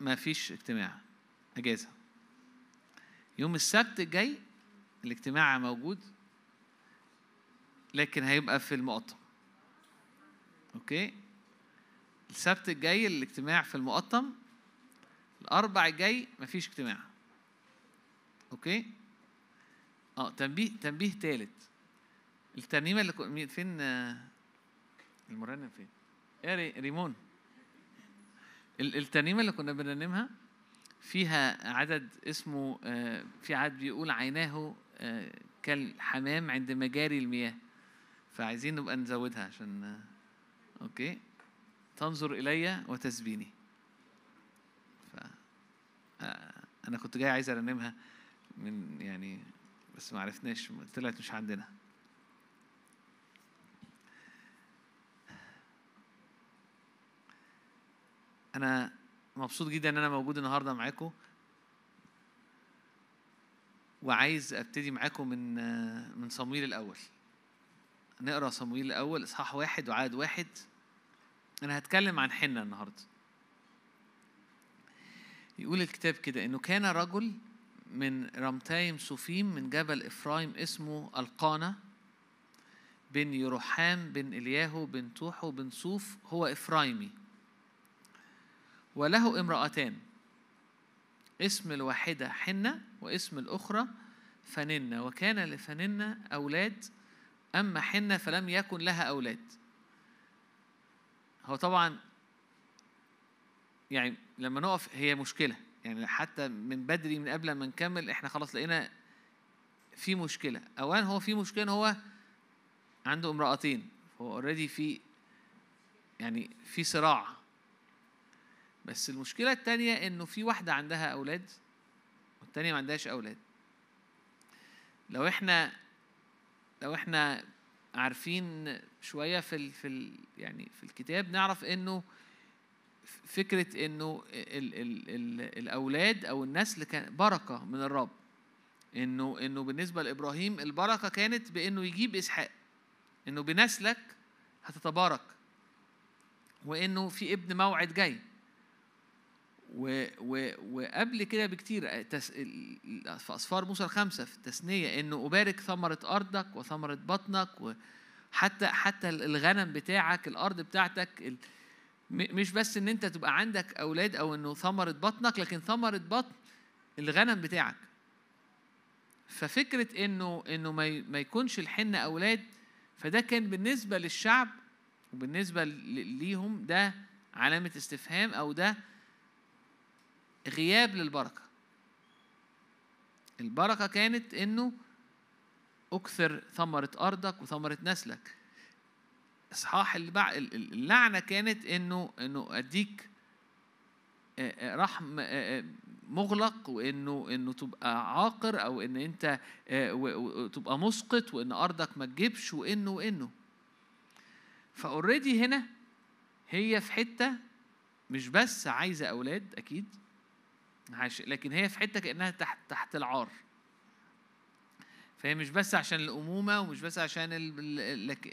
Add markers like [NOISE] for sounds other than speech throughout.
ما فيش اجتماع اجازه يوم السبت الجاي الاجتماع موجود لكن هيبقى في المقطم اوكي السبت الجاي الاجتماع في المقطم الاربع الجاي مفيش اجتماع اوكي اه تنبيه تنبيه ثالث الترنيمه اللي فين آه، المرنم فين؟ ايه ريمون الترنيمه اللي كنا بنرنمها فيها عدد اسمه آه، في عدد بيقول عيناه آه، كالحمام عند مجاري المياه فعايزين نبقى نزودها عشان آه، اوكي تنظر الي وتسبيني ف... انا كنت جاي عايز ارنمها من يعني بس ما عرفناش طلعت مش عندنا انا مبسوط جدا ان انا موجود النهارده معاكم وعايز ابتدي معاكم من من صمويل الاول نقرا صمويل الاول اصحاح واحد وعاد واحد انا هتكلم عن حنه النهارده يقول الكتاب كده انه كان رجل من رمتايم سوفيم من جبل افرايم اسمه القانا بن يروحام بن الياهو بن توحو بن صوف هو افرايمي وله امرأتان اسم الواحدة حنة واسم الأخرى فننة وكان لفننة أولاد أما حنة فلم يكن لها أولاد هو طبعا يعني لما نقف هي مشكلة يعني حتى من بدري من قبل ما نكمل احنا خلاص لقينا في مشكلة أولا هو في مشكلة هو عنده امرأتين هو اوريدي في يعني في صراع بس المشكلة التانية إنه في واحدة عندها أولاد والتانية ما عندهاش أولاد لو إحنا لو إحنا عارفين شوية في ال في ال يعني في الكتاب نعرف إنه فكرة إنه ال ال ال الأولاد أو النسل كان بركة من الرب إنه إنه بالنسبة لإبراهيم البركة كانت بإنه يجيب إسحاق إنه بنسلك هتتبارك وإنه في ابن موعد جاي و و وقبل كده بكتير آه، في اصفار موسى الخمسة في التثنية إنه أبارك ثمرة أرضك وثمرة بطنك وحتى حتى الغنم بتاعك الأرض بتاعتك مش بس إن أنت تبقى عندك أولاد أو إنه ثمرة بطنك لكن ثمرة بطن الغنم بتاعك ففكرة إنه إنه ما, ما يكونش الحن أولاد فده كان بالنسبة للشعب وبالنسبة ليهم ده علامة استفهام أو ده غياب للبركة البركة كانت إنه أكثر ثمرة أرضك وثمرة نسلك إصحاح اللعنة كانت إنه إنه أديك رحم مغلق وانه انه تبقى عاقر او ان انت تبقى مسقط وان ارضك ما تجيبش وانه وانه فاوريدي هنا هي في حته مش بس عايزه اولاد اكيد عايش لكن هي في حته كانها تحت تحت العار فهي مش بس عشان الأمومة ومش بس عشان ال... لك...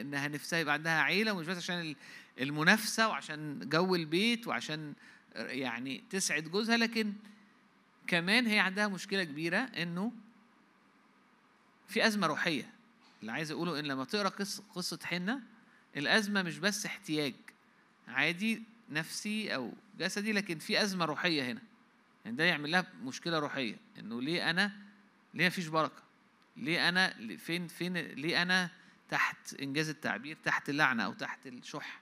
إنها نفسها يبقى عندها عيلة ومش بس عشان المنافسة وعشان جو البيت وعشان يعني تسعد جوزها لكن كمان هي عندها مشكلة كبيرة إنه في أزمة روحية اللي عايز أقوله إن لما تقرأ قصة قصة حنة الأزمة مش بس احتياج عادي نفسي أو جسدي لكن في أزمة روحية هنا يعني ده يعمل لها مشكله روحيه انه ليه انا ليه مفيش بركه ليه انا فين فين ليه انا تحت انجاز التعبير تحت اللعنه او تحت الشح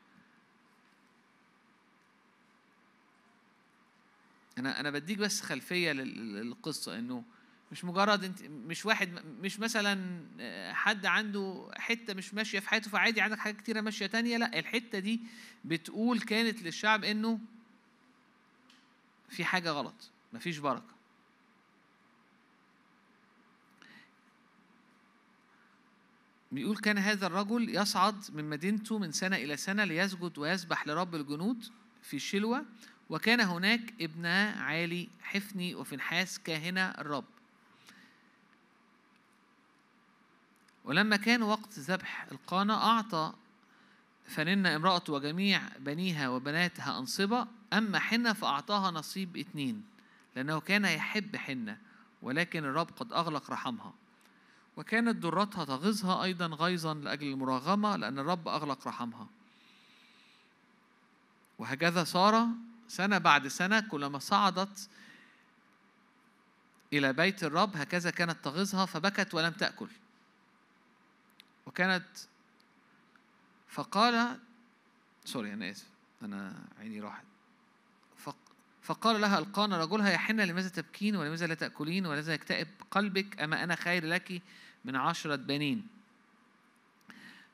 انا انا بديك بس خلفيه للقصه انه مش مجرد انت مش واحد مش مثلا حد عنده حته مش ماشيه في حياته فعادي عندك حاجات كتيره ماشيه تانية لا الحته دي بتقول كانت للشعب انه في حاجه غلط مفيش بركة بيقول كان هذا الرجل يصعد من مدينته من سنة إلى سنة ليسجد ويسبح لرب الجنود في شلوة وكان هناك ابن عالي حفني وفنحاس كاهنة الرب ولما كان وقت ذبح القانة أعطى فننا امرأته وجميع بنيها وبناتها أنصبة أما حنة فأعطاها نصيب اتنين لأنه كان يحب حنة ولكن الرب قد أغلق رحمها وكانت درتها تغيظها أيضا غيظا لأجل المراغمة لأن الرب أغلق رحمها وهكذا سارة سنة بعد سنة كلما صعدت إلى بيت الرب هكذا كانت تغيظها فبكت ولم تأكل وكانت فقال سوري أنا آسف أنا عيني راحت فقال لها القان رجلها يا حنة لماذا تبكين ولماذا لا تأكلين ولماذا يكتئب قلبك أما أنا خير لك من عشرة بنين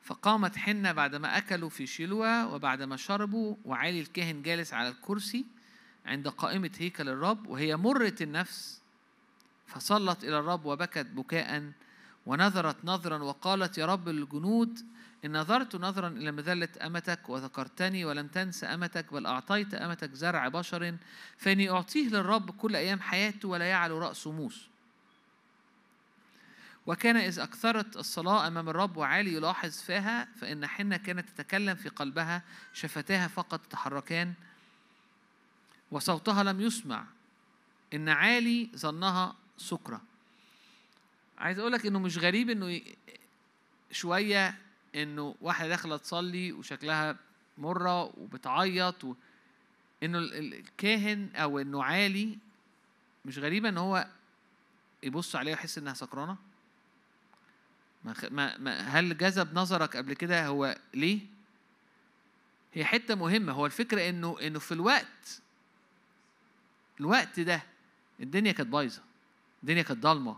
فقامت حنة بعدما أكلوا في وبعد وبعدما شربوا وعالي الكاهن جالس على الكرسي عند قائمة هيكل الرب وهي مرة النفس فصلت إلى الرب وبكت بكاء ونظرت نظرا وقالت يا رب الجنود إن نظرت نظرا إلى مذلة أمتك وذكرتني ولم تنس أمتك بل أعطيت أمتك زرع بشر فإني أعطيه للرب كل أيام حياته ولا يعلو رأسه موس وكان إذ أكثرت الصلاة أمام الرب وعالي يلاحظ فيها فإن حنة كانت تتكلم في قلبها شفتاها فقط تتحركان وصوتها لم يسمع إن عالي ظنها سكرة عايز أقولك إنه مش غريب إنه شوية انه واحده داخله تصلي وشكلها مره وبتعيط و... انه الكاهن او انه عالي مش غريبه ان هو يبص عليها ويحس انها سكرانه ما ما هل جذب نظرك قبل كده هو ليه هي حته مهمه هو الفكره انه انه في الوقت الوقت ده الدنيا كانت بايظه الدنيا كانت ضلمه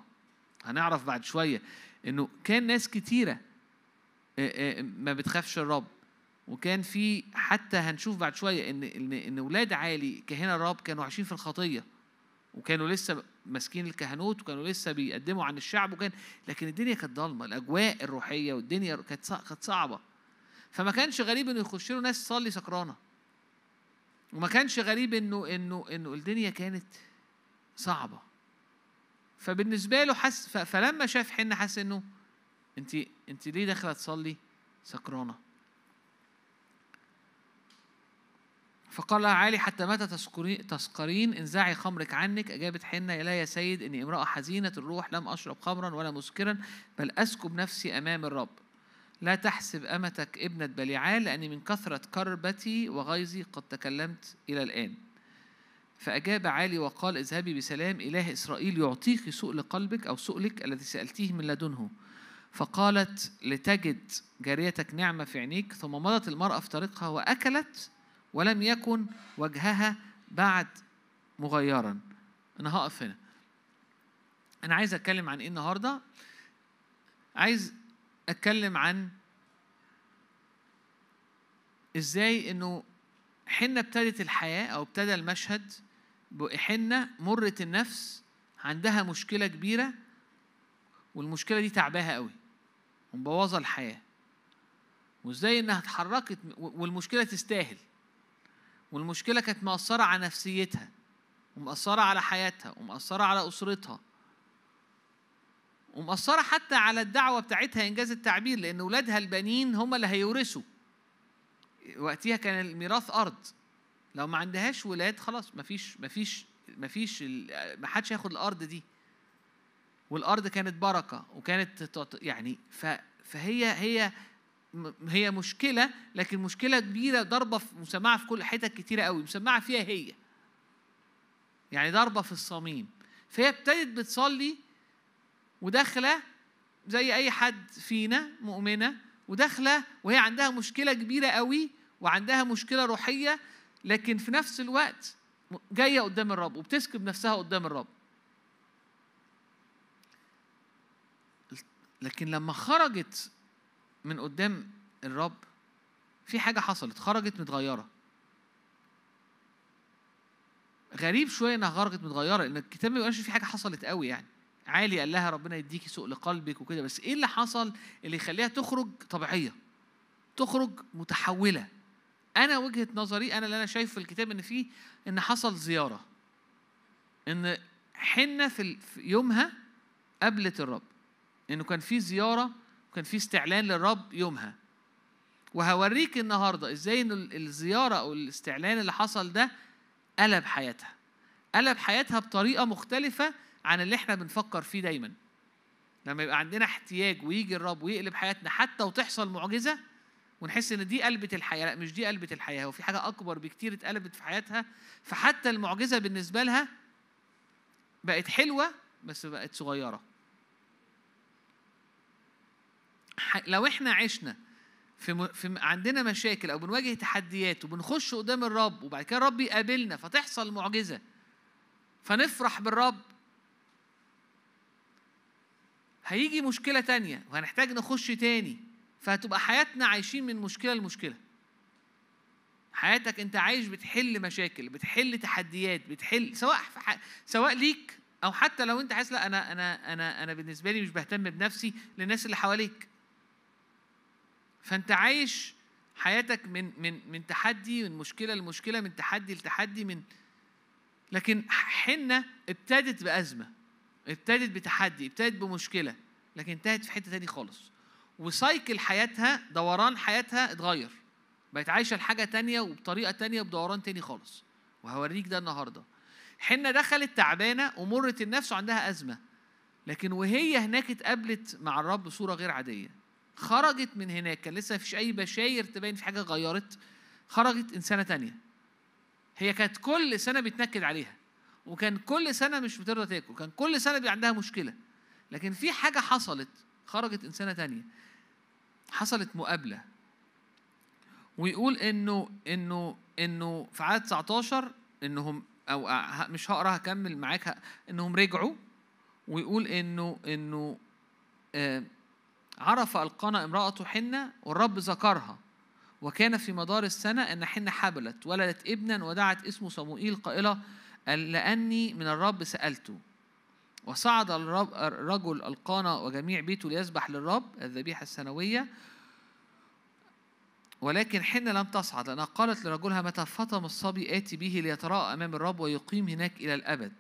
هنعرف بعد شويه انه كان ناس كتيره إيه، إيه، ما بتخافش الرب وكان في حتى هنشوف بعد شويه ان ان ان اولاد عالي كهنه الرب كانوا عايشين في الخطيه وكانوا لسه ماسكين الكهنوت وكانوا لسه بيقدموا عن الشعب وكان لكن الدنيا كانت ضلمه الاجواء الروحيه والدنيا كانت كانت صعبه فما كانش غريب انه يخش له ناس تصلي سكرانه وما كانش غريب انه انه انه الدنيا كانت صعبه فبالنسبه له حس فلما شاف حنه حس انه انت انت ليه داخله تصلي سكرانه فقال لها عالي حتى متى تسكرين انزعي خمرك عنك أجابت حنة لا يا سيد إني امرأة حزينة الروح لم أشرب خمرا ولا مسكرا بل أسكب نفسي أمام الرب لا تحسب أمتك ابنة بليعال لأني من كثرة كربتي وغيظي قد تكلمت إلى الآن فأجاب عالي وقال اذهبي بسلام إله إسرائيل يعطيك سؤل قلبك أو سؤلك الذي سألتيه من لدنه فقالت لتجد جاريتك نعمة في عينيك ثم مضت المرأة في طريقها وأكلت ولم يكن وجهها بعد مغيرا أنا هقف هنا أنا عايز أتكلم عن إيه النهاردة عايز أتكلم عن إزاي إنه حنة ابتدت الحياة أو ابتدى المشهد بحنة مرت النفس عندها مشكلة كبيرة والمشكلة دي تعباها قوي ومبوظه الحياه وازاي انها اتحركت والمشكله تستاهل والمشكله كانت مأثره على نفسيتها ومأثره على حياتها ومأثره على اسرتها ومأثره حتى على الدعوه بتاعتها انجاز التعبير لان اولادها البنين هم اللي هيورثوا وقتها كان الميراث ارض لو ما عندهاش ولاد خلاص مفيش مفيش مفيش ما حدش هياخد الارض دي والارض كانت بركه وكانت يعني فهي هي هي مشكله لكن مشكله كبيره ضربه مسمعه في كل حتت كتيره قوي مسمعه فيها هي يعني ضربه في الصميم فهي ابتدت بتصلي وداخله زي اي حد فينا مؤمنه وداخله وهي عندها مشكله كبيره قوي وعندها مشكله روحيه لكن في نفس الوقت جايه قدام الرب وبتسكب نفسها قدام الرب لكن لما خرجت من قدام الرب في حاجة حصلت خرجت متغيرة غريب شوية إنها خرجت متغيرة لأن الكتاب ما في حاجة حصلت قوي يعني عالي قال لها ربنا يديكي سوء لقلبك وكده بس إيه اللي حصل اللي يخليها تخرج طبيعية تخرج متحولة أنا وجهة نظري أنا اللي أنا شايف في الكتاب إن فيه إن حصل زيارة إن حنة في يومها قابلت الرب انه كان في زياره وكان في استعلان للرب يومها وهوريك النهارده ازاي ان الزياره او الاستعلان اللي حصل ده قلب حياتها قلب حياتها بطريقه مختلفه عن اللي احنا بنفكر فيه دايما لما يبقى عندنا احتياج ويجي الرب ويقلب حياتنا حتى وتحصل معجزه ونحس ان دي قلبة الحياه لا مش دي قلبة الحياه هو في حاجه اكبر بكتير اتقلبت في حياتها فحتى المعجزه بالنسبه لها بقت حلوه بس بقت صغيره لو احنا عشنا في, في عندنا مشاكل او بنواجه تحديات وبنخش قدام الرب وبعد كده الرب يقابلنا فتحصل معجزه فنفرح بالرب هيجي مشكله تانية وهنحتاج نخش تاني فهتبقى حياتنا عايشين من مشكله لمشكله حياتك انت عايش بتحل مشاكل بتحل تحديات بتحل سواء ح... سواء ليك او حتى لو انت حاسس لا انا انا انا انا بالنسبه لي مش بهتم بنفسي للناس اللي حواليك فانت عايش حياتك من من من تحدي من مشكله لمشكله من تحدي لتحدي من لكن حنه ابتدت بازمه ابتدت بتحدي ابتدت بمشكله لكن انتهت في حته تاني خالص وسايكل حياتها دوران حياتها اتغير بقت عايشه لحاجه تانية وبطريقه تانية بدوران تاني خالص وهوريك ده النهارده حنه دخلت تعبانه ومرت النفس وعندها ازمه لكن وهي هناك اتقابلت مع الرب بصوره غير عاديه خرجت من هناك كان لسه مفيش أي بشاير تبين في حاجة غيرت خرجت إنسانة تانية هي كانت كل سنة بيتنكد عليها وكان كل سنة مش بترضى تاكل كان كل سنة بي عندها مشكلة لكن في حاجة حصلت خرجت إنسانة تانية حصلت مقابلة ويقول إنه إنه إنه في عدد 19 إنهم أو مش هقرا هكمل معاك إنهم رجعوا ويقول إنه إنه آه عرف القنا امراته حنه والرب ذكرها وكان في مدار السنه ان حنه حبلت ولدت ابنا ودعت اسمه صموئيل قائله لاني من الرب سالته وصعد الرب الرجل القانا وجميع بيته ليذبح للرب الذبيحه السنويه ولكن حنة لم تصعد لأنها قالت لرجلها متى فطم الصبي آتي به ليتراءى أمام الرب ويقيم هناك إلى الأبد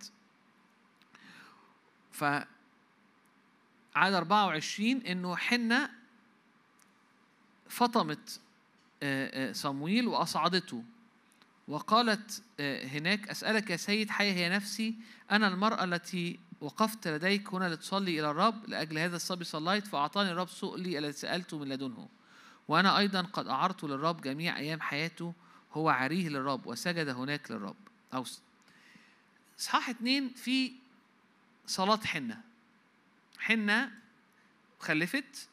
ف عدد 24 انه حنة فطمت آه، آه، صمويل واصعدته وقالت آه، هناك اسالك يا سيد حي هي نفسي انا المراه التي وقفت لديك هنا لتصلي الى الرب لاجل هذا الصبي صليت فاعطاني الرب سؤلي الذي سالته من لدنه وانا ايضا قد اعرت للرب جميع ايام حياته هو عريه للرب وسجد هناك للرب او اصحاح اتنين في صلاه حنه حنة خلفت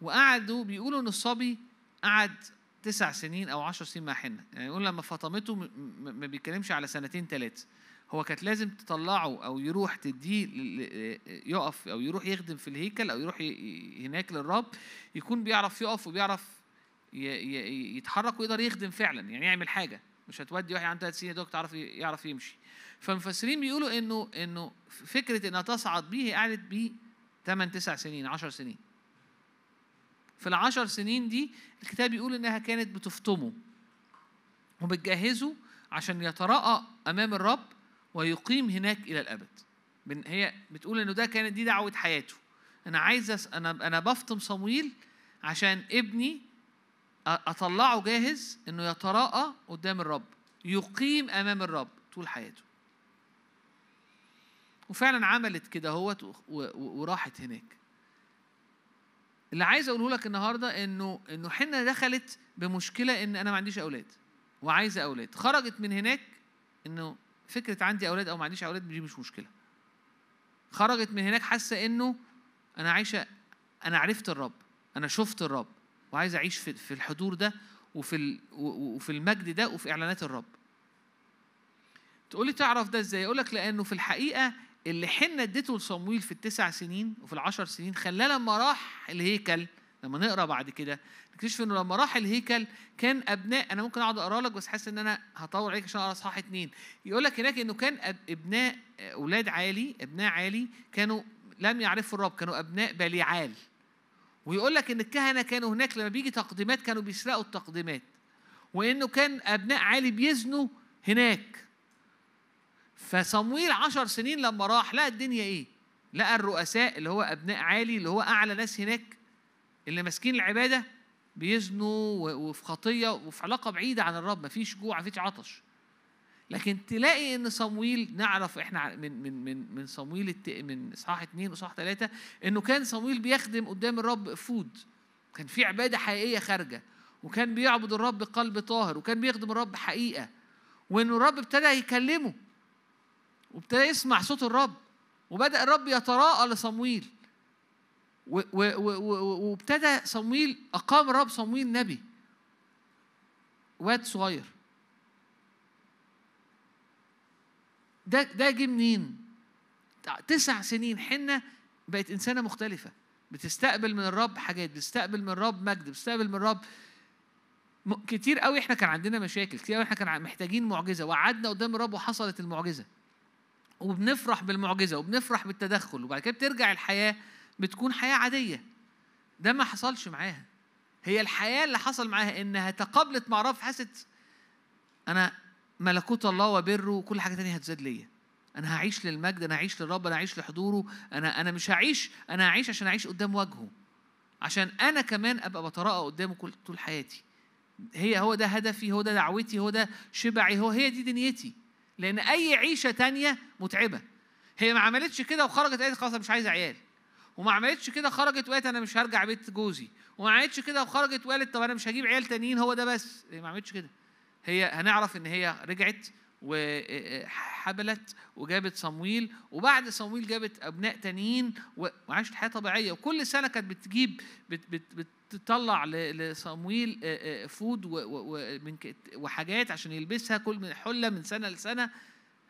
وقعدوا بيقولوا إن الصبي قعد تسع سنين أو عشر سنين مع حنة يعني يقول لما فطمته ما بيتكلمش على سنتين ثلاثة هو كانت لازم تطلعه او يروح تديه يقف او يروح يخدم في الهيكل او يروح هناك للرب يكون بيعرف يقف وبيعرف يتحرك ويقدر يخدم فعلا يعني يعمل حاجه مش هتودي واحد عنده ثلاث سنين دوك تعرف يعرف يمشي فالمفسرين بيقولوا انه انه فكره انها تصعد بيه قعدت بيه 8 9 سنين 10 سنين في العشر سنين دي الكتاب بيقول انها كانت بتفطمه وبتجهزه عشان يتراءى امام الرب ويقيم هناك الى الابد هي بتقول انه ده كانت دي دعوه حياته انا عايز انا انا بفطم صمويل عشان ابني اطلعه جاهز انه يتراءى قدام الرب يقيم امام الرب طول حياته وفعلا عملت كده اهوت وراحت هناك اللي عايز اقوله لك النهارده انه انه حنه دخلت بمشكله ان انا ما عنديش اولاد وعايزه اولاد خرجت من هناك انه فكره عندي اولاد او ما عنديش اولاد دي مش مشكله خرجت من هناك حاسه انه انا عايشه انا عرفت الرب انا شفت الرب وعايز اعيش في في الحضور ده وفي وفي المجد ده وفي اعلانات الرب تقولي تعرف ده ازاي اقول لك لانه في الحقيقه اللي حنا اديته لصمويل في التسع سنين وفي العشر سنين خلاه لما راح الهيكل لما نقرا بعد كده نكتشف انه لما راح الهيكل كان ابناء انا ممكن اقعد اقرا لك بس حاسس ان انا هطول عليك عشان اقرا اصحاح اتنين يقول لك هناك انه كان ابناء اولاد عالي ابناء عالي كانوا لم يعرفوا الرب كانوا ابناء بليعال ويقول لك ان الكهنه كانوا هناك لما بيجي تقديمات كانوا بيسرقوا التقديمات وانه كان ابناء عالي بيزنوا هناك فصمويل عشر سنين لما راح لقى الدنيا ايه لقى الرؤساء اللي هو ابناء عالي اللي هو اعلى ناس هناك اللي ماسكين العباده بيزنوا وفي خطيه وفي علاقه بعيده عن الرب مفيش جوع مفيش عطش لكن تلاقي ان صمويل نعرف احنا من من من من صمويل من اصحاح اثنين واصحاح ثلاثه انه كان صمويل بيخدم قدام الرب فود كان في عباده حقيقيه خارجه وكان بيعبد الرب قلب طاهر وكان بيخدم الرب حقيقه وان الرب ابتدى يكلمه وابتدى يسمع صوت الرب وبدأ الرب يتراءى لصمويل وابتدى صمويل أقام الرب صمويل نبي واد صغير ده ده جه منين؟ تسع سنين حنة بقت إنسانة مختلفة بتستقبل من الرب حاجات بتستقبل من الرب مجد بتستقبل من الرب كتير قوي احنا كان عندنا مشاكل كتير قوي احنا كان محتاجين معجزه وقعدنا قدام الرب وحصلت المعجزه وبنفرح بالمعجزه وبنفرح بالتدخل وبعد كده بترجع الحياه بتكون حياه عاديه ده ما حصلش معاها هي الحياه اللي حصل معاها انها تقابلت مع رب حست انا ملكوت الله وبره وكل حاجه تانية هتزاد ليا انا هعيش للمجد انا هعيش للرب انا هعيش لحضوره انا انا مش هعيش انا هعيش عشان اعيش قدام وجهه عشان انا كمان ابقى بتراءى قدامه كل طول حياتي هي هو ده هدفي هو ده دعوتي هو ده شبعي هو هي دي دنيتي لأن أي عيشة تانية متعبة هي ما عملتش كده وخرجت قالت خلاص مش عايزة عيال وما عملتش كده خرجت وقالت أنا مش هرجع بيت جوزي وما عملتش كده وخرجت وقالت طب أنا مش هجيب عيال تانيين هو ده بس هي ما عملتش كده هي هنعرف إن هي رجعت وحبلت وجابت صمويل وبعد صمويل جابت ابناء تانيين وعاشت حياه طبيعيه وكل سنه كانت بتجيب بت بت بت تطلع لصمويل فود وحاجات عشان يلبسها كل من حله من سنه لسنه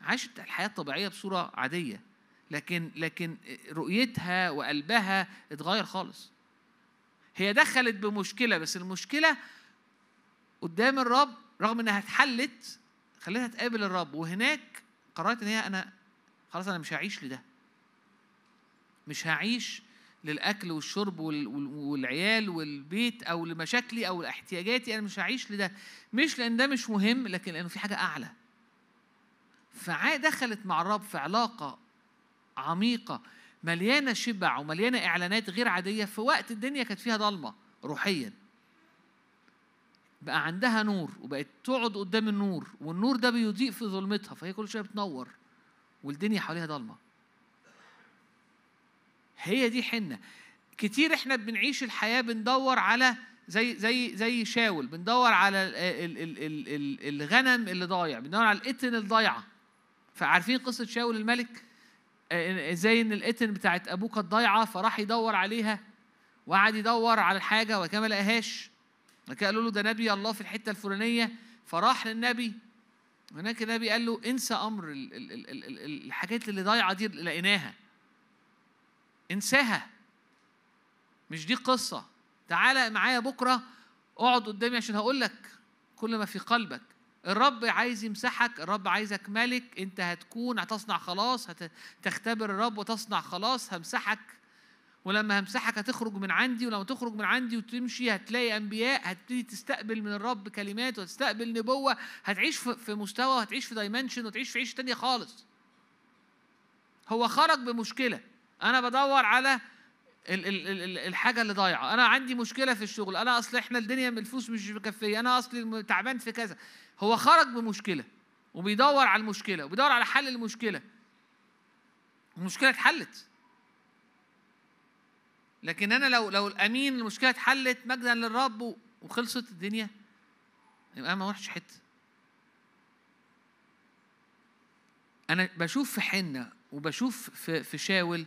عاشت الحياه الطبيعيه بصوره عاديه لكن لكن رؤيتها وقلبها اتغير خالص هي دخلت بمشكله بس المشكله قدام الرب رغم انها اتحلت خليتها تقابل الرب وهناك قررت ان هي انا خلاص انا مش هعيش لده مش هعيش للاكل والشرب والعيال والبيت او لمشاكلي او لاحتياجاتي انا مش هعيش لده مش لان ده مش مهم لكن لانه في حاجه اعلى فدخلت مع الرب في علاقه عميقه مليانه شبع ومليانه اعلانات غير عاديه في وقت الدنيا كانت فيها ضلمه روحيا بقى عندها نور وبقت تقعد قدام النور والنور ده بيضيء في ظلمتها فهي كل شويه بتنور والدنيا حواليها ضلمه هي دي حنة كتير احنا بنعيش الحياة بندور على زي زي زي شاول بندور على الـ الـ الـ الغنم اللي ضايع بندور على القتن الضايعة فعارفين قصة شاول الملك آه، ازاي ان القتن بتاعت ابوه كانت ضايعة فراح يدور عليها وقعد يدور على الحاجة وكما لقاهاش قال قالوا له ده نبي الله في الحتة الفلانية فراح للنبي هناك النبي قال له انسى امر الحاجات اللي ضايعة دي لقيناها انساها مش دي قصة تعالى معايا بكرة اقعد قدامي عشان هقول لك كل ما في قلبك الرب عايز يمسحك الرب عايزك ملك انت هتكون هتصنع خلاص هتختبر الرب وتصنع خلاص همسحك ولما همسحك هتخرج من عندي ولما تخرج من عندي وتمشي هتلاقي انبياء هتبتدي تستقبل من الرب كلمات وتستقبل نبوه هتعيش في مستوى هتعيش في دايمنشن وتعيش في عيشه تانية خالص هو خرج بمشكله انا بدور على الحاجه اللي ضايعه انا عندي مشكله في الشغل انا اصل احنا الدنيا الفلوس مش مكفيه انا اصلي تعبان في كذا هو خرج بمشكله وبيدور على المشكله وبيدور على حل المشكله المشكله اتحلت لكن انا لو لو الامين المشكله اتحلت مجدا للرب وخلصت الدنيا يبقى انا ما رحتش حته انا بشوف في حنه وبشوف في في شاول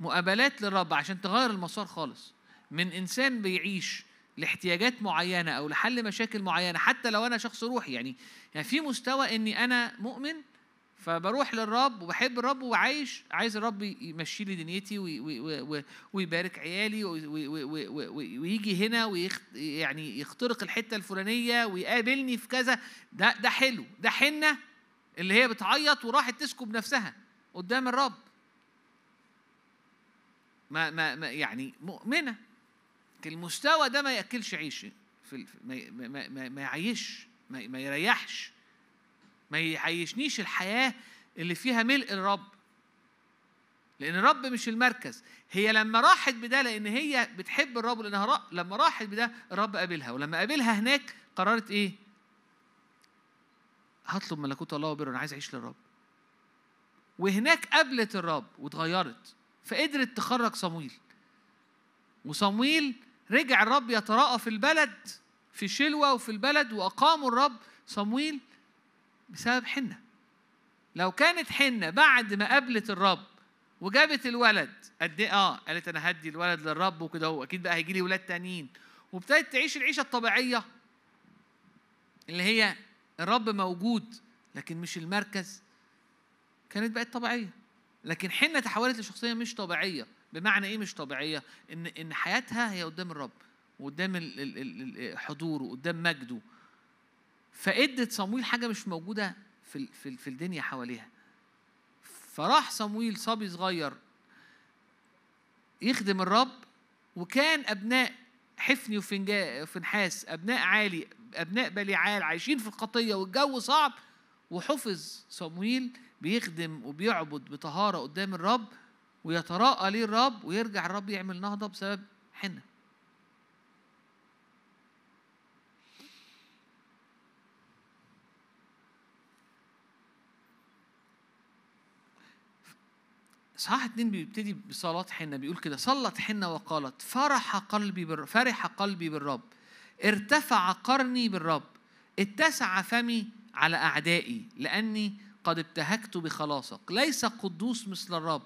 مقابلات للرب عشان تغير المسار خالص من انسان بيعيش لاحتياجات معينه او لحل مشاكل معينه حتى لو انا شخص روحي يعني يعني في مستوى اني انا مؤمن فبروح للرب وبحب الرب وعايش عايز الرب يمشي لي دنيتي ويبارك عيالي ويجي هنا يعني يخترق الحته الفلانيه ويقابلني في كذا ده ده حلو ده حنه اللي هي بتعيط وراحت تسكب نفسها قدام الرب ما, ما, ما يعني مؤمنة المستوى ده ما يأكلش عيش في ما, ما, ما, ما يعيش ما, ما يريحش ما يعيشنيش الحياة اللي فيها ملء الرب لأن الرب مش المركز هي لما راحت بده لأن هي بتحب الرب لأنها لما راحت بده الرب قابلها ولما قابلها هناك قررت إيه؟ هطلب ملكوت الله وبره أنا عايز أعيش للرب وهناك قابلت الرب وتغيرت فقدرت تخرج صمويل وصمويل رجع الرب يتراءى في البلد في شلوة وفي البلد وأقاموا الرب صمويل بسبب حنة لو كانت حنة بعد ما قابلت الرب وجابت الولد قد ايه اه قالت انا هدي الولد للرب وكده هو اكيد بقى هيجي لي ولاد تانيين وابتدت تعيش العيشه الطبيعيه اللي هي الرب موجود لكن مش المركز كانت بقت طبيعيه لكن حنة تحولت لشخصية مش طبيعية بمعنى إيه مش طبيعية إن إن حياتها هي قدام الرب وقدام حضوره وقدام مجده فادت صمويل حاجة مش موجودة في في, الدنيا حواليها فراح صمويل صبي صغير يخدم الرب وكان أبناء حفني وفنحاس أبناء عالي أبناء بليعال عايشين في الخطية والجو صعب وحفظ صمويل بيخدم وبيعبد بطهارة قدام الرب ويتراءى ليه الرب ويرجع الرب يعمل نهضة بسبب حنة صحاح اتنين بيبتدي بصلاة حنة بيقول كده صلت حنة وقالت فرح قلبي فرح قلبي بالرب ارتفع قرني بالرب اتسع فمي على أعدائي لأني قد ابتهكت بخلاصك ليس قدوس مثل الرب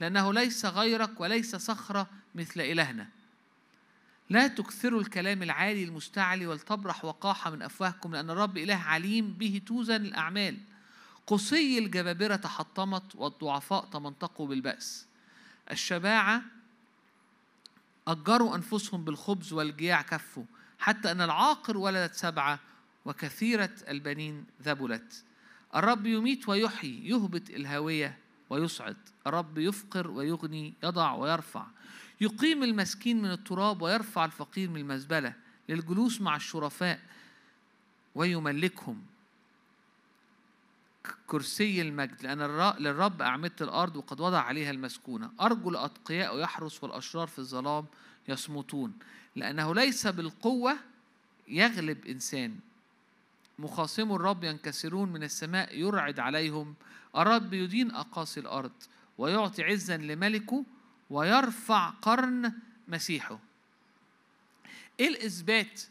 لأنه ليس غيرك وليس صخرة مثل إلهنا لا تكثروا الكلام العالي المستعلي ولتبرح وقاحة من أفواهكم لأن الرب إله عليم به توزن الأعمال قصي الجبابرة تحطمت والضعفاء تمنطقوا بالبأس الشباعة أجروا أنفسهم بالخبز والجياع كفوا حتى أن العاقر ولدت سبعة وكثيرة البنين ذبلت الرب يميت ويحيي يهبط الهاوية ويصعد الرب يفقر ويغني يضع ويرفع يقيم المسكين من التراب ويرفع الفقير من المزبلة للجلوس مع الشرفاء ويملكهم كرسي المجد لأن للرب أعمدة الأرض وقد وضع عليها المسكونة أرجو الأتقياء يحرس والأشرار في الظلام يصمتون لأنه ليس بالقوة يغلب إنسان مخاصمو الرب ينكسرون من السماء يرعد عليهم الرب يدين أقاصي الأرض ويعطي عزا لملكه ويرفع قرن مسيحه ايه الإثبات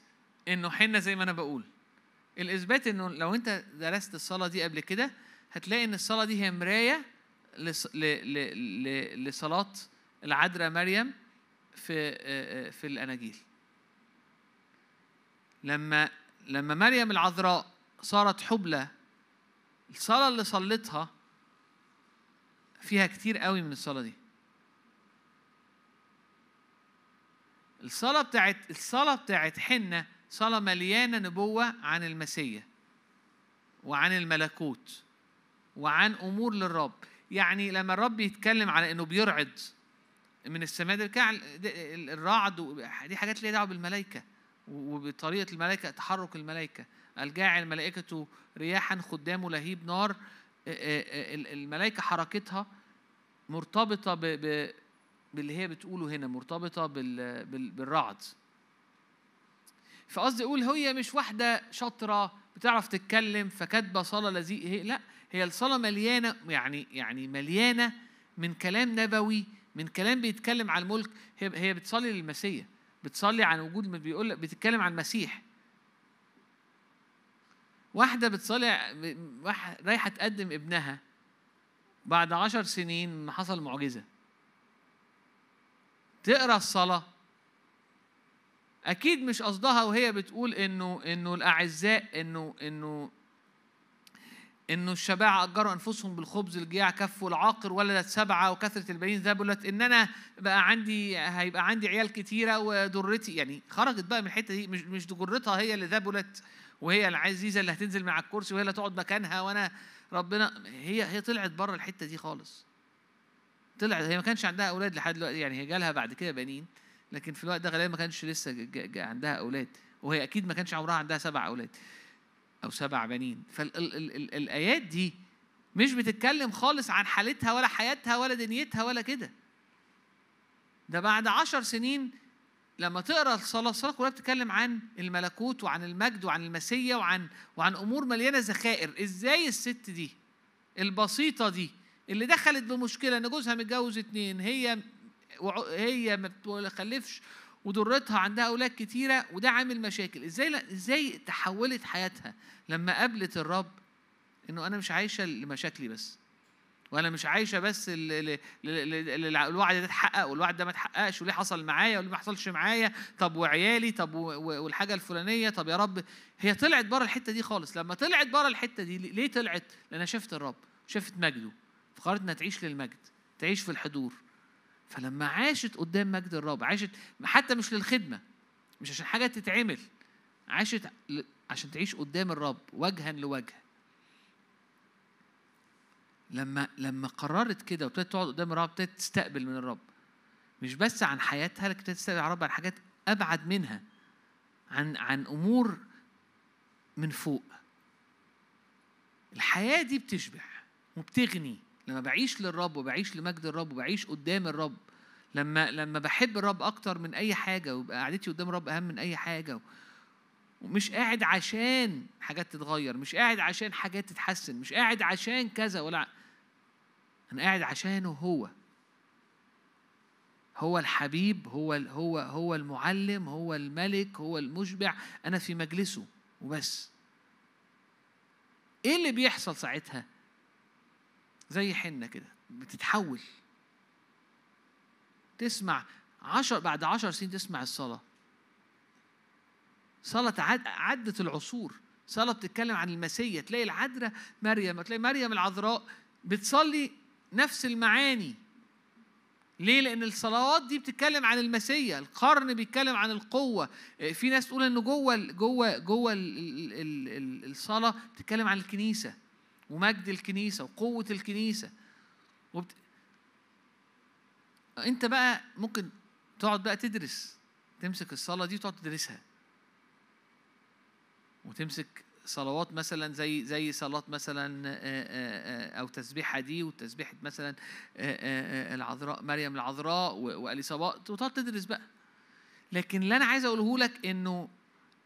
انه حنا زي ما انا بقول الإثبات انه لو انت درست الصلاة دي قبل كده هتلاقي ان الصلاة دي هي مراية لصلاة العذراء مريم في في الأناجيل لما لما مريم العذراء صارت حبلى الصلاة اللي صلتها فيها كتير قوي من الصلاة دي الصلاة بتاعت الصلاة بتاعت حنة صلاة مليانة نبوة عن المسيا وعن الملكوت وعن أمور للرب يعني لما الرب يتكلم على إنه بيرعد من السماء ده الرعد دي حاجات ليها دعوة بالملائكة وبطريقة الملائكة تحرك الملائكة الجاعل ملائكته رياحا خدامه لهيب نار الملائكة حركتها مرتبطة باللي هي بتقوله هنا مرتبطة بالرعد فقصدي اقول هي مش واحده شاطره بتعرف تتكلم فكاتبه صلاه لذيذ لا هي الصلاه مليانه يعني يعني مليانه من كلام نبوي من كلام بيتكلم على الملك هي هي بتصلي للمسيح بتصلي عن وجود بيقول بتتكلم عن المسيح واحدة بتصلي رايحة تقدم ابنها بعد عشر سنين حصل معجزة تقرا الصلاة أكيد مش قصدها وهي بتقول إنه إنه الأعزاء إنه إنه انه الشباعة اجروا انفسهم بالخبز الجياع كف والعاقر ولدت سبعه وكثره البنين ذبلت ان انا بقى عندي هيبقى عندي عيال كتيره ودرتي يعني خرجت بقى من الحته دي مش مش جرتها هي اللي ذبلت وهي العزيزه اللي هتنزل مع الكرسي وهي اللي تقعد مكانها وانا ربنا هي هي طلعت بره الحته دي خالص طلعت هي ما كانش عندها اولاد لحد دلوقتي يعني هي جالها بعد كده بنين لكن في الوقت ده غالبا ما كانش لسه جا جا عندها اولاد وهي اكيد ما كانش عمرها عندها سبع اولاد أو سبع بنين فالآيات دي مش بتتكلم خالص عن حالتها ولا حياتها ولا دنيتها ولا كده ده بعد عشر سنين لما تقرا الصلاه الصلاه كلها بتتكلم عن الملكوت وعن المجد وعن المسيه وعن وعن امور مليانه ذخائر ازاي الست دي البسيطه دي اللي دخلت بمشكله ان جوزها متجوز اتنين هي هي ما خلفش وضرتها عندها اولاد كتيره وده عامل مشاكل ازاي ازاي تحولت حياتها لما قابلت الرب انه انا مش عايشه لمشاكلي بس وانا مش عايشه بس الوعد ده اتحقق والوعد ده ما اتحققش وليه حصل معايا وليه ما حصلش معايا طب وعيالي طب والحاجه الفلانيه طب يا رب هي طلعت بره الحته دي خالص لما طلعت بره الحته دي ليه طلعت لانها شافت الرب شافت مجده فقررت انها تعيش للمجد تعيش في الحضور فلما عاشت قدام مجد الرب عاشت حتى مش للخدمة مش عشان حاجة تتعمل عاشت عشان تعيش قدام الرب وجها لوجه لما لما قررت كده وابتدت تقعد قدام الرب ابتدت تستقبل من الرب مش بس عن حياتها لكن ابتدت تستقبل الرب عن حاجات ابعد منها عن عن امور من فوق الحياه دي بتشبع وبتغني لما بعيش للرب وبعيش لمجد الرب وبعيش قدام الرب لما لما بحب الرب اكتر من اي حاجه ويبقى قعدتي قدام الرب اهم من اي حاجه ومش قاعد عشان حاجات تتغير مش قاعد عشان حاجات تتحسن مش قاعد عشان كذا ولا انا قاعد عشانه هو هو الحبيب هو هو هو المعلم هو الملك هو المشبع انا في مجلسه وبس ايه اللي بيحصل ساعتها زي حنة كده بتتحول تسمع عشر بعد عشر سنين تسمع الصلاة صلاة عدة عدت العصور صلاة بتتكلم عن المسيا تلاقي العذراء مريم تلاقي مريم العذراء بتصلي نفس المعاني ليه؟ لأن الصلوات دي بتتكلم عن المسيا، القرن بيتكلم عن القوة، في ناس تقول إن جوه جوه جوه الصلاة بتتكلم عن الكنيسة، ومجد الكنيسة وقوة الكنيسة وبت... أنت بقى ممكن تقعد بقى تدرس تمسك الصلاة دي وتقعد تدرسها وتمسك صلوات مثلا زي زي صلاة مثلا أو تسبيحة دي وتسبيحة مثلا العذراء مريم العذراء وأليصابات وتقعد تدرس بقى لكن اللي أنا عايز أقوله لك إنه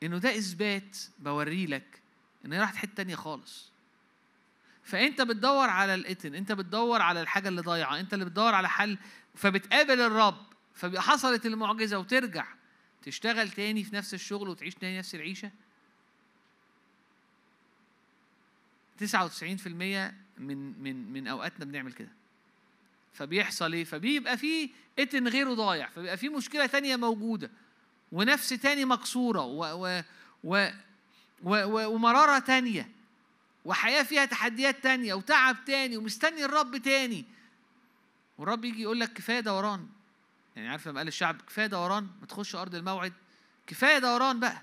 إنه ده إثبات بوريه لك إن هي راحت حتة تانية خالص فانت بتدور على الاتن انت بتدور على الحاجه اللي ضايعه انت اللي بتدور على حل فبتقابل الرب فحصلت المعجزه وترجع تشتغل تاني في نفس الشغل وتعيش تاني نفس العيشه 99% من من من اوقاتنا بنعمل كده فبيحصل ايه فبيبقى في اتن غيره ضايع فبيبقى في مشكله تانية موجوده ونفس تاني مكسوره و, و, و, و, و ومراره تانية وحياة فيها تحديات تانية وتعب تاني ومستني الرب تاني والرب يجي يقول لك كفاية دوران يعني عارف لما قال الشعب كفاية دوران ما تخش أرض الموعد كفاية دوران بقى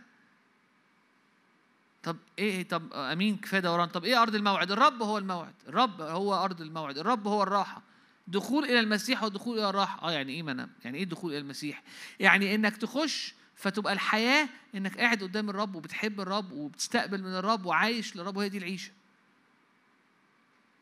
طب ايه طب امين كفايه دوران طب ايه ارض الموعد الرب هو الموعد الرب هو ارض الموعد الرب هو الراحه دخول الى المسيح ودخول الى الراحه اه يعني ايه منام يعني ايه الدخول الى المسيح يعني انك تخش فتبقى الحياة إنك قاعد قدام الرب وبتحب الرب وبتستقبل من الرب وعايش للرب وهي دي العيشة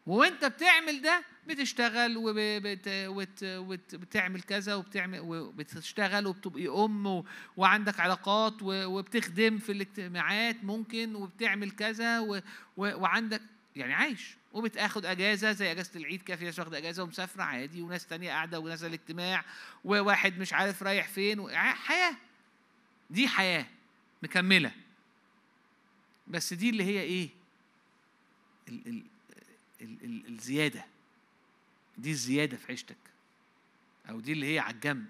وانت بتعمل ده بتشتغل وبتعمل كذا وبتعمل وبتشتغل وبتبقي ام وعندك علاقات وبتخدم في الاجتماعات ممكن وبتعمل كذا وعندك يعني عايش وبتاخد اجازه زي اجازه العيد كافية في ناس واخده اجازه ومسافره عادي وناس تانية قاعده وناس الاجتماع وواحد مش عارف رايح فين حياه دي حياة مكملة بس دي اللي هي إيه؟ ال ال ال ال الزيادة دي الزيادة في عيشتك أو دي اللي هي على الجنب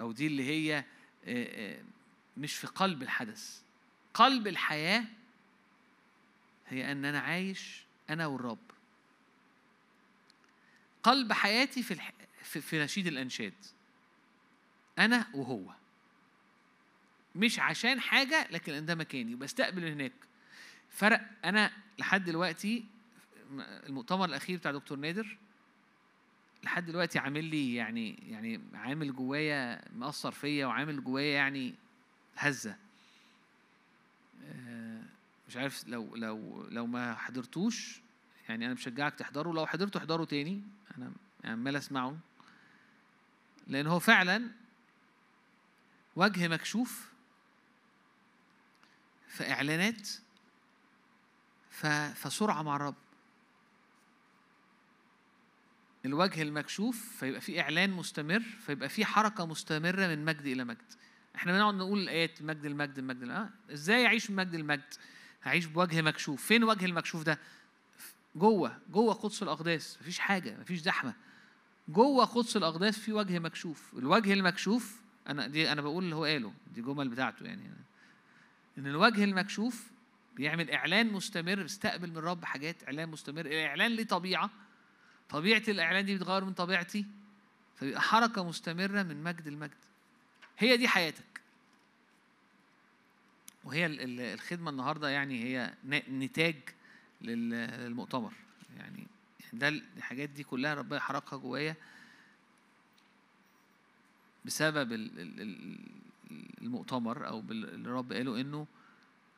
أو دي اللي هي آه، آه، مش في قلب الحدث قلب الحياة هي أن أنا عايش أنا والرب قلب حياتي في الح... في نشيد الأنشاد أنا وهو مش عشان حاجه لكن ان ده مكاني بستقبل هناك فرق انا لحد دلوقتي المؤتمر الاخير بتاع دكتور نادر لحد دلوقتي عامل لي يعني يعني عامل جوايا مأثر فيا وعامل جوايا يعني هزه آه، مش عارف لو لو لو ما حضرتوش يعني انا بشجعك تحضره لو حضرته احضره تاني انا عمال اسمعه لان هو فعلا وجه مكشوف في إعلانات فسرعة مع الرب الوجه المكشوف فيبقى في إعلان مستمر فيبقى في حركة مستمرة من مجد إلى مجد احنا بنقعد نقول الآيات مجد المجد المجد آه، ازاي أعيش من مجد المجد هعيش بوجه مكشوف فين وجه المكشوف ده جوه جوه قدس الأقداس مفيش حاجة مفيش زحمة جوه قدس الأقداس في وجه مكشوف الوجه المكشوف أنا دي أنا بقول اللي هو قاله دي جمل بتاعته يعني ان الوجه المكشوف بيعمل اعلان مستمر بيستقبل من الرب حاجات اعلان مستمر الاعلان ليه طبيعه طبيعه الاعلان دي بتغير من طبيعتي فبيبقى حركه مستمره من مجد لمجد هي دي حياتك وهي الخدمه النهارده يعني هي نتاج للمؤتمر يعني ده الحاجات دي كلها ربنا حركها جوايا بسبب ال ال ال المؤتمر او بالرب قاله انه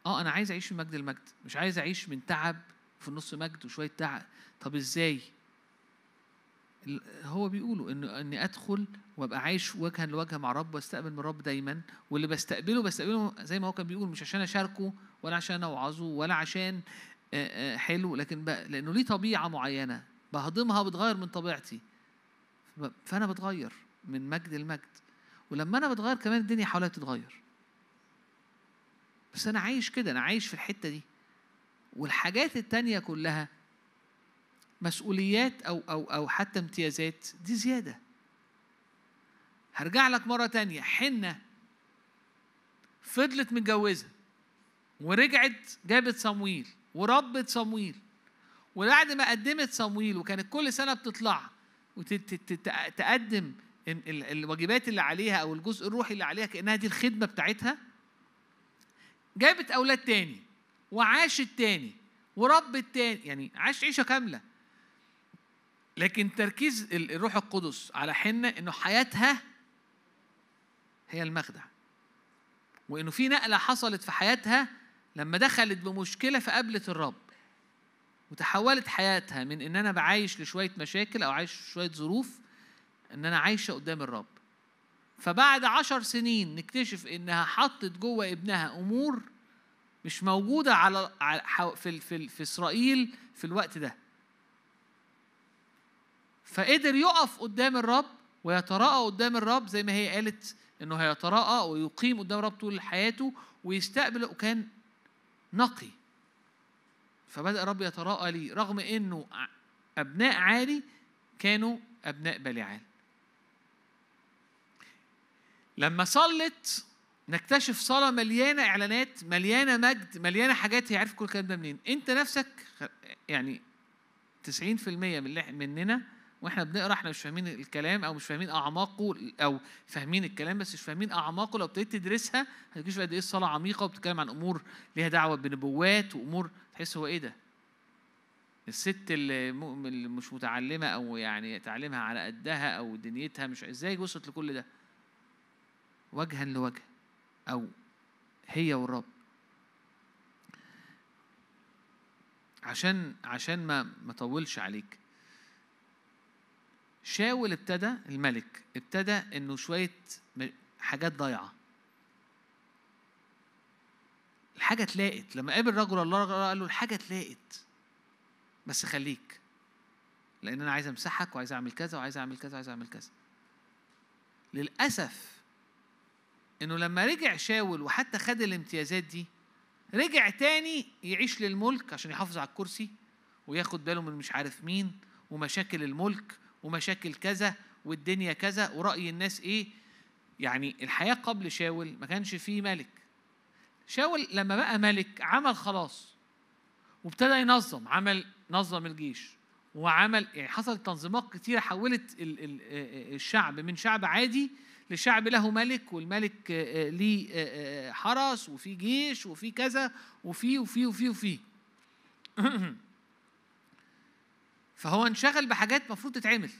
اه انا عايز اعيش من مجد المجد مش عايز اعيش من تعب في النص مجد وشويه تعب طب ازاي هو بيقولوا ان اني ادخل وابقى عايش وجها لوجه مع رب واستقبل من رب دايما واللي بستقبله بستقبله زي ما هو كان بيقول مش عشان اشاركه ولا عشان اوعظه ولا عشان حلو لكن لانه ليه طبيعه معينه بهضمها بتغير من طبيعتي فانا بتغير من مجد لمجد ولما انا بتغير كمان الدنيا حواليا بتتغير بس انا عايش كده انا عايش في الحته دي والحاجات التانية كلها مسؤوليات او او او حتى امتيازات دي زياده هرجع لك مره تانية حنه فضلت متجوزه ورجعت جابت صمويل وربت صمويل وبعد ما قدمت صمويل وكانت كل سنه بتطلع وتقدم الواجبات اللي عليها او الجزء الروحي اللي عليها كانها دي الخدمه بتاعتها جابت اولاد تاني وعاشت تاني وربت تاني يعني عاش عيشه كامله لكن تركيز الروح القدس على حنه انه حياتها هي المخدع وانه في نقله حصلت في حياتها لما دخلت بمشكله فقابلت الرب وتحولت حياتها من ان انا بعايش لشويه مشاكل او عايش شويه ظروف ان انا عايشه قدام الرب فبعد عشر سنين نكتشف انها حطت جوه ابنها امور مش موجوده على في في في اسرائيل في الوقت ده فقدر يقف قدام الرب ويتراءى قدام الرب زي ما هي قالت انه هيتراءى ويقيم قدام الرب طول حياته ويستقبل وكان نقي فبدا الرب يتراءى ليه رغم انه ابناء عالي كانوا ابناء بليعال لما صلت نكتشف صلاة مليانة إعلانات مليانة مجد مليانة حاجات هي عارف كل الكلام ده منين أنت نفسك يعني 90% من مننا واحنا بنقرا احنا مش فاهمين الكلام او مش فاهمين اعماقه او فاهمين الكلام بس مش فاهمين اعماقه لو ابتديت تدرسها هتكتشف قد ايه الصلاه عميقه وبتتكلم عن امور ليها دعوه بنبوات وامور تحس هو ايه ده؟ الست اللي مش متعلمه او يعني تعليمها على قدها او دنيتها مش ازاي وصلت لكل ده؟ وجها لوجه أو هي والرب عشان عشان ما ما اطولش عليك شاول ابتدى الملك ابتدى انه شويه حاجات ضايعه الحاجه اتلاقت لما قابل رجل الله قال له الحاجه اتلاقت بس خليك لان انا عايز امسحك وعايز اعمل كذا وعايز اعمل كذا وعايز اعمل كذا للاسف انه لما رجع شاول وحتى خد الامتيازات دي رجع تاني يعيش للملك عشان يحافظ على الكرسي وياخد باله من مش عارف مين ومشاكل الملك ومشاكل كذا والدنيا كذا ورأي الناس ايه يعني الحياة قبل شاول ما كانش فيه ملك شاول لما بقى ملك عمل خلاص وابتدى ينظم عمل نظم الجيش وعمل يعني حصل تنظيمات كتيرة حولت الشعب من شعب عادي لشعب له ملك والملك آه، آه، ليه آه، حرس وفي جيش وفي كذا وفي وفي وفي وفي [CLEARS THROAT] فهو انشغل بحاجات المفروض تتعمل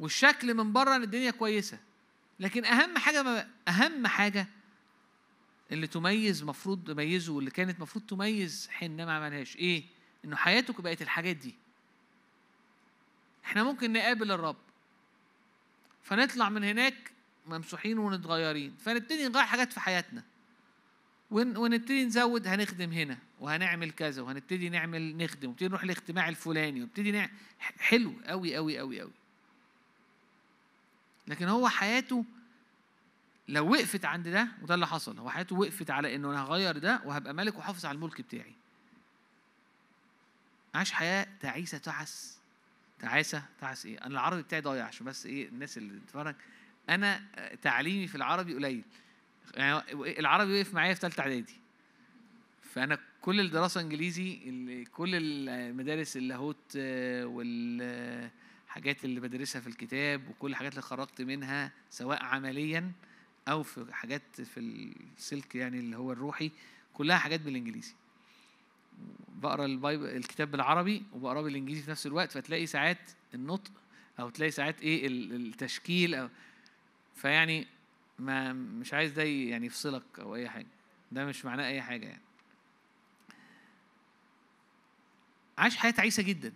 والشكل من بره ان الدنيا كويسه لكن اهم حاجه ما اهم حاجه اللي تميز مفروض تميزه واللي كانت مفروض تميز حنا ما عملهاش ايه انه حياته بقت الحاجات دي احنا ممكن نقابل الرب فنطلع من هناك ممسوحين ونتغيرين فنبتدي نغير حاجات في حياتنا ونبتدي نزود هنخدم هنا وهنعمل كذا وهنبتدي نعمل نخدم ونبتدي نروح الاجتماع الفلاني ونبتدي نعمل حلو قوي قوي قوي قوي لكن هو حياته لو وقفت عند ده وده اللي حصل هو حياته وقفت على انه انا هغير ده وهبقى ملك وحافظ على الملك بتاعي عاش حياه تعيسه تعس تعاسة تعس إيه؟ أنا العربي بتاعي ضايع عشان بس إيه الناس اللي بتتفرج أنا آه، تعليمي في العربي قليل يعني إيه، العربي وقف معايا في ثالثة إعدادي فأنا كل الدراسة إنجليزي اللي كل المدارس اللاهوت آه، والحاجات اللي بدرسها في الكتاب وكل الحاجات اللي خرجت منها سواء عمليا أو في حاجات في السلك يعني اللي هو الروحي كلها حاجات بالإنجليزي بقرا البايبل الكتاب بالعربي وبقراه بالانجليزي في نفس الوقت فتلاقي ساعات النطق او تلاقي ساعات ايه التشكيل او فيعني ما مش عايز ده يعني يفصلك او اي حاجه ده مش معناه اي حاجه يعني عاش حياه تعيسه جدا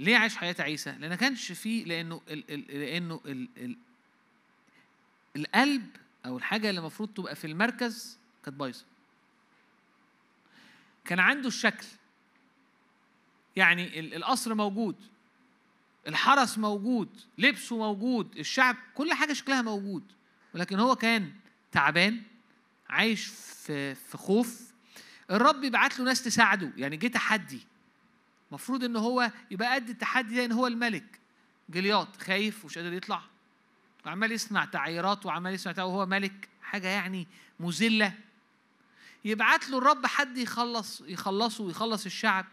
ليه عاش حياه تعيسه لان كانش فيه لانه الـ الـ لانه الـ الـ القلب او الحاجه اللي المفروض تبقى في المركز كانت بايظه كان عنده الشكل يعني القصر موجود الحرس موجود لبسه موجود الشعب كل حاجة شكلها موجود ولكن هو كان تعبان عايش في, في خوف الرب بعت له ناس تساعده يعني جه تحدي المفروض ان هو يبقى قد التحدي ده ان هو الملك جلياط خايف ومش قادر يطلع وعمال يسمع تعيرات وعمال يسمع وهو ملك حاجه يعني مذله يبعت له الرب حد يخلص يخلصه ويخلص الشعب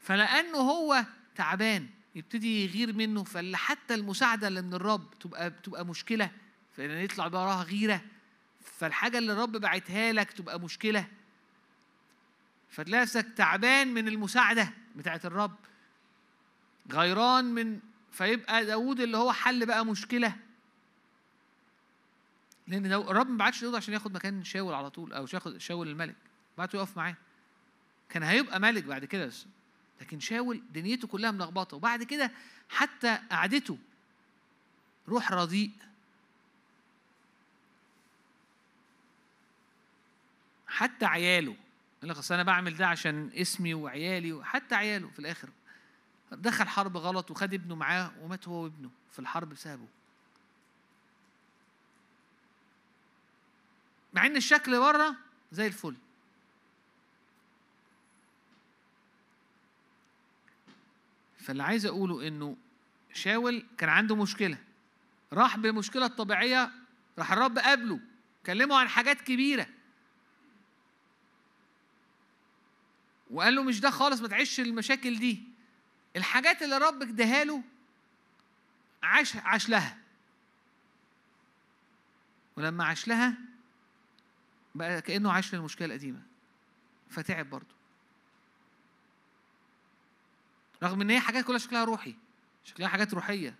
فلأنه هو تعبان يبتدي يغير منه فاللي حتى المساعدة اللي من الرب تبقى بتبقى مشكلة فإن يطلع وراها غيرة فالحاجة اللي الرب بعتها لك تبقى مشكلة فتلاقي نفسك تعبان من المساعدة بتاعت الرب غيران من فيبقى داود اللي هو حل بقى مشكلة لأن لو الرب ما بعتش داود عشان ياخد مكان شاول على طول أو ياخد شاول الملك بعته يقف معاه كان هيبقى ملك بعد كده بس لكن شاول دنيته كلها ملخبطة وبعد كده حتى قعدته روح رضيء حتى عياله قال لك انا بعمل ده عشان اسمي وعيالي وحتى عياله في الاخر دخل حرب غلط وخد ابنه معاه ومات هو وابنه في الحرب بسببه مع ان الشكل بره زي الفل فاللي عايز اقوله انه شاول كان عنده مشكله راح بالمشكله الطبيعيه راح الرب قابله كلمه عن حاجات كبيره وقال له مش ده خالص ما تعيش المشاكل دي الحاجات اللي الرب اداها له عاش عاش لها ولما عاش لها بقى كأنه عاش للمشكلة القديمة فتعب برضه رغم ان هي حاجات كلها شكلها روحي شكلها حاجات روحية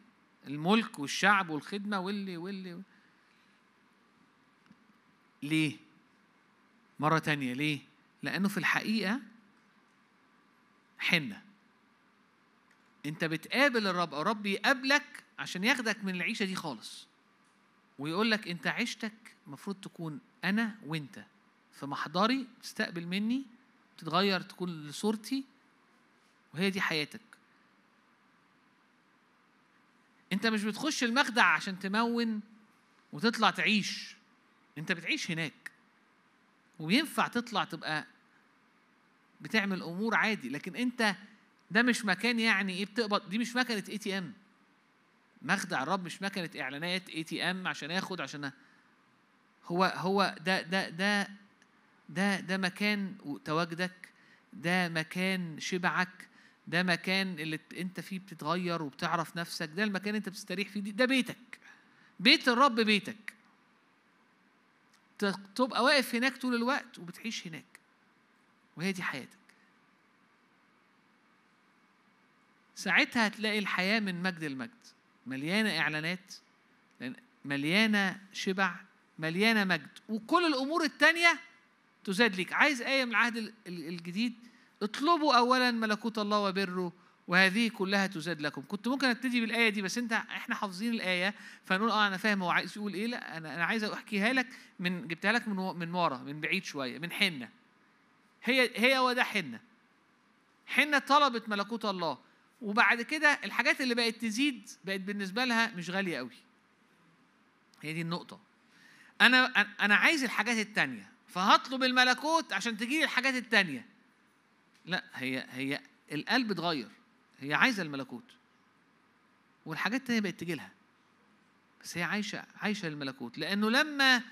الملك والشعب والخدمة واللي واللي, ليه؟ مرة تانية ليه؟ لأنه في الحقيقة حنة أنت بتقابل الرب أو الرب يقابلك عشان ياخدك من العيشة دي خالص ويقول لك أنت عيشتك المفروض تكون أنا وأنت في محضري تستقبل مني تتغير تكون لصورتي وهي دي حياتك انت مش بتخش المخدع عشان تمون وتطلع تعيش انت بتعيش هناك وينفع تطلع تبقى بتعمل امور عادي لكن انت ده مش مكان يعني ايه بتقبض دي مش مكنه اي تي ام مخدع الرب مش مكنه اعلانات اي تي ام عشان اخد عشان أ... هو هو ده ده ده ده ده مكان تواجدك ده مكان شبعك ده مكان اللي انت فيه بتتغير وبتعرف نفسك ده المكان انت بتستريح فيه ده بيتك بيت الرب بيتك تبقى واقف هناك طول الوقت وبتعيش هناك وهي دي حياتك ساعتها هتلاقي الحياة من مجد المجد مليانة إعلانات مليانة شبع مليانه مجد وكل الامور التانيه تزاد ليك عايز ايه من العهد الجديد اطلبوا اولا ملكوت الله وبره وهذه كلها تزاد لكم كنت ممكن ابتدي بالايه دي بس انت احنا حافظين الايه فنقول اه انا فاهم هو عايز يقول ايه لا انا انا عايز احكيها لك من جبتها لك من من ورا من بعيد شويه من حنه هي هي وده حنه حنه طلبت ملكوت الله وبعد كده الحاجات اللي بقت تزيد بقت بالنسبه لها مش غاليه قوي هي دي النقطه انا انا عايز الحاجات التانية فهطلب الملكوت عشان تجيلي الحاجات التانية لا هي هي القلب اتغير هي عايزه الملكوت والحاجات التانية بقت تجيلها بس هي عايشه عايشه الملكوت لانه لما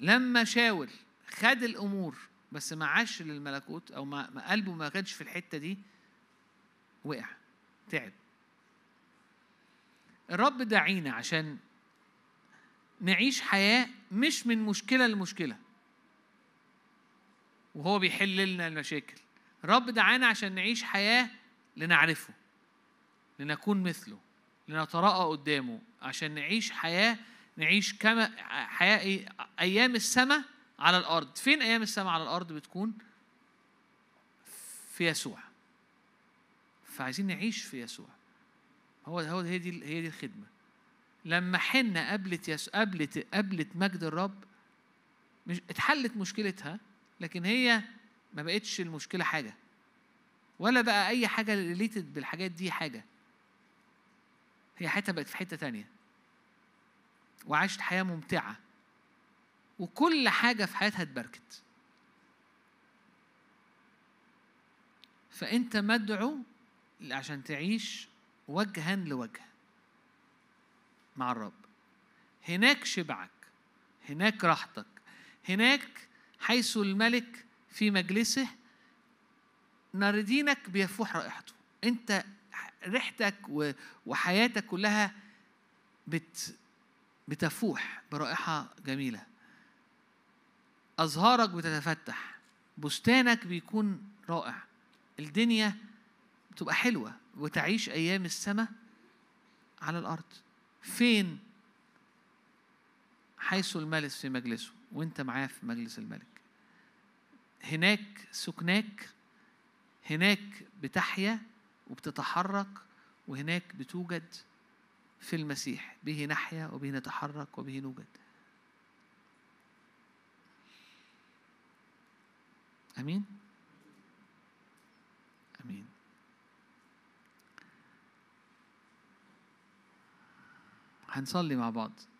لما شاول خد الامور بس ما عاش للملكوت او ما قلبه ما خدش في الحته دي وقع تعب الرب دعينا عشان نعيش حياة مش من مشكلة لمشكلة وهو بيحل لنا المشاكل رب دعانا عشان نعيش حياة لنعرفه لنكون مثله لنتراءى قدامه عشان نعيش حياة نعيش كما حياة إيه؟ أيام السماء على الأرض فين أيام السماء على الأرض بتكون في يسوع فعايزين نعيش في يسوع هو هو هي دي هي دي الخدمه لما حنة قابلت يسوع قابلت قابلت مجد الرب مش اتحلت مشكلتها لكن هي ما بقتش المشكلة حاجة ولا بقى أي حاجة ريليتد بالحاجات دي حاجة هي حته بقت في حتة تانية وعاشت حياة ممتعة وكل حاجة في حياتها اتبركت فأنت مدعو عشان تعيش وجها لوجه مع الرب هناك شبعك هناك راحتك هناك حيث الملك في مجلسه ناردينك دينك بيفوح رائحته انت ريحتك وحياتك كلها بت بتفوح برائحة جميلة أزهارك بتتفتح بستانك بيكون رائع الدنيا بتبقى حلوة وتعيش أيام السماء على الأرض فين حيث الملك في مجلسه وانت معاه في مجلس الملك هناك سكناك هناك بتحيا وبتتحرك وهناك بتوجد في المسيح به نحيا وبه نتحرك وبه نوجد امين امين هنصلي مع بعض